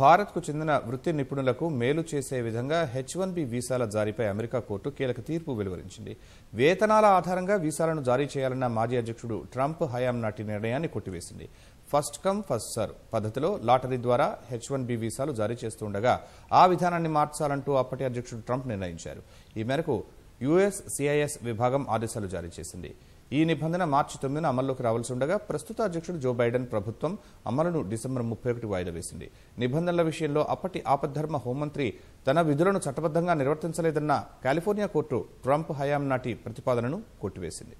భారత్కు చెందిన వృత్తి నిపుణులకు మేలు చేసే విధంగా హెచ్ వన్ బి వీసాల జారీపై అమెరికా కోర్టు కీలక తీర్పు వెలువరించింది వేతనాల ఆధారంగా వీసాలను జారీ చేయాలన్న మాజీ అధ్యక్షుడు ట్రంప్ హయాం నాటి నిర్ణయాన్ని కొట్టివేసింది ఫస్ట్ కమ్ ఫస్ట్ సర్వ్ పద్ధతిలో లాటరీ ద్వారా హెచ్ వన్ బి వీసాలు జారీ చేస్తుండగా ఆ విధానాన్ని మార్చాలంటూ అప్పటి అధ్యక్షుడు ట్రంప్ నిర్ణయించారు ఈ మేరకు యుఎస్ సిఐఎస్ విభాగం ఆదేశాలు జారీ చేసింది ఈ నిబంధన మార్చి తొమ్మిదిన అమల్లోకి రావాల్సి ఉండగా ప్రస్తుత అధ్యక్షుడు జో బైడెన్ ప్రభుత్వం అమలును డిసెంబర్ ముప్పై ఒకటి వాయిదా వేసింది నిబంధనల విషయంలో అప్పటి ఆపద్ధర్మ హోంమంత్రి తన విధులను చట్టబద్ధంగా నిర్వర్తించలేదన్న కాలిఫోర్నియా కోర్టు ట్రంప్ హయాం నాటి ప్రతిపాదనను కొట్టివేసింది